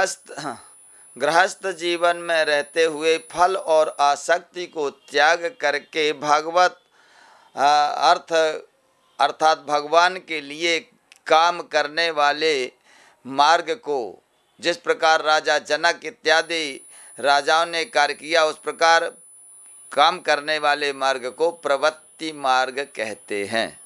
गृहस्थ हाँ, जीवन में रहते हुए फल और आसक्ति को त्याग करके भगवत हाँ, अर्थ अर्थात भगवान के लिए काम करने वाले मार्ग को जिस प्रकार राजा जनक इत्यादि राजाओं ने कार्य किया उस प्रकार काम करने वाले मार्ग को प्रवृत्ति मार्ग कहते हैं